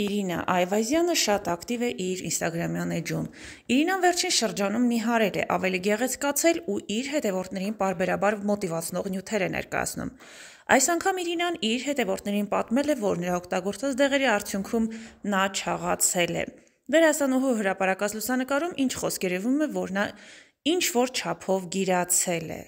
Իրինա Այվազյանը շատ ակտիվ է իր Instagram-յան էջում։ Իրինան վերջին շրջանում մի հարեր է ավելի գեղեցկացել ու իր հետևորդներին parberabar մոտիվացնող նյութեր է ներկայացնում։ Այս անգամ Իրինան իր հետևորդներին պատմել է, որ նրա օգտագործած դեղերի արդյունքում նա չաղացել է։ Դերասանուհու հրապարակած լուսանկարում ինչ խոսք երևում է, որ նա ինչ որ չափով գիրացել է։